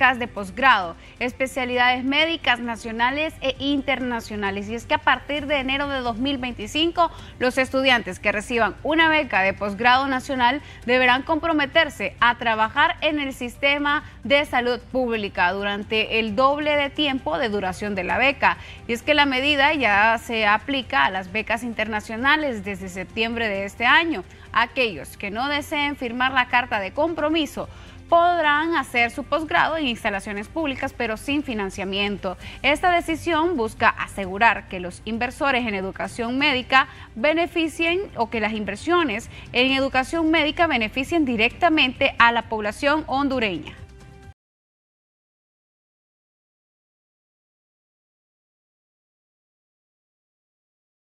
de posgrado, especialidades médicas nacionales e internacionales. Y es que a partir de enero de 2025, los estudiantes que reciban una beca de posgrado nacional deberán comprometerse a trabajar en el sistema de salud pública durante el doble de tiempo de duración de la beca. Y es que la medida ya se aplica a las becas internacionales desde septiembre de este año. Aquellos que no deseen firmar la carta de compromiso podrán hacer su posgrado en instalaciones públicas pero sin financiamiento. Esta decisión busca asegurar que los inversores en educación médica beneficien o que las inversiones en educación médica beneficien directamente a la población hondureña.